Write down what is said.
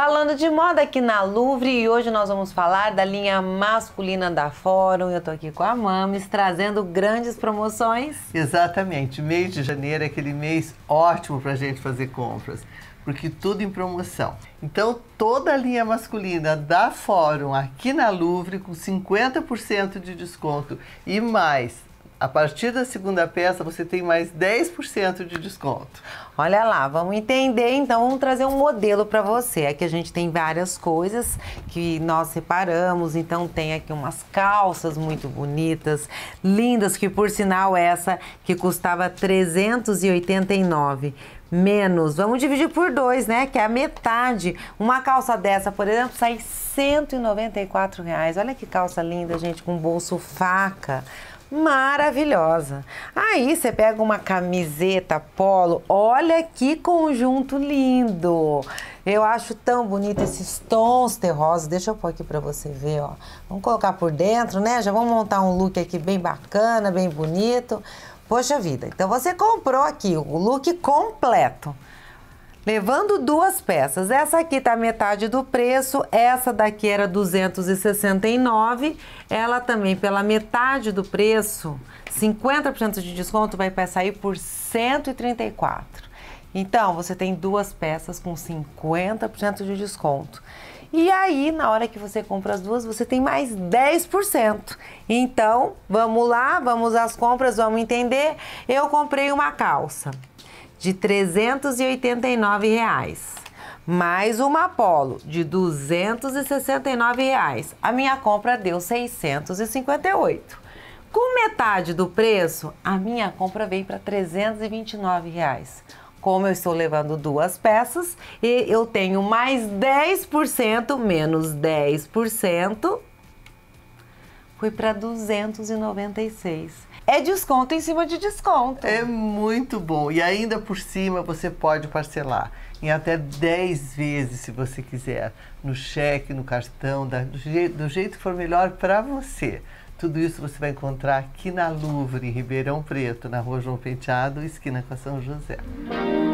Falando de moda aqui na Louvre e hoje nós vamos falar da linha masculina da Fórum. Eu tô aqui com a Mames trazendo grandes promoções. Exatamente. Mês de janeiro é aquele mês ótimo pra gente fazer compras, porque tudo em promoção. Então, toda a linha masculina da Fórum aqui na Louvre com 50% de desconto e mais a partir da segunda peça, você tem mais 10% de desconto. Olha lá, vamos entender, então vamos trazer um modelo para você. Aqui a gente tem várias coisas que nós separamos, então tem aqui umas calças muito bonitas, lindas, que por sinal essa que custava 389 menos. Vamos dividir por dois, né? Que é a metade. Uma calça dessa, por exemplo, sai 194 reais. Olha que calça linda, gente, com bolso faca maravilhosa. Aí você pega uma camiseta polo, olha que conjunto lindo. Eu acho tão bonito esses tons terrosos. Deixa eu pôr aqui para você ver, ó. Vamos colocar por dentro, né? Já vamos montar um look aqui bem bacana, bem bonito. Poxa vida, então você comprou aqui o look completo levando duas peças. Essa aqui tá metade do preço, essa daqui era 269, ela também pela metade do preço, 50% de desconto vai sair por 134. Então, você tem duas peças com 50% de desconto. E aí, na hora que você compra as duas, você tem mais 10%. Então, vamos lá, vamos às compras, vamos entender. Eu comprei uma calça de 389 reais mais uma Apollo de 269 reais. A minha compra deu 658. Com metade do preço, a minha compra vem para 329 reais. Como eu estou levando duas peças e eu tenho mais 10%, menos 10%, foi para 296. É desconto em cima de desconto. É muito bom. E ainda por cima você pode parcelar em até 10 vezes, se você quiser, no cheque, no cartão, do, jeito que for melhor para você. Tudo isso você vai encontrar aqui na Louvre, em Ribeirão Preto, na rua João Penteado, esquina com São José.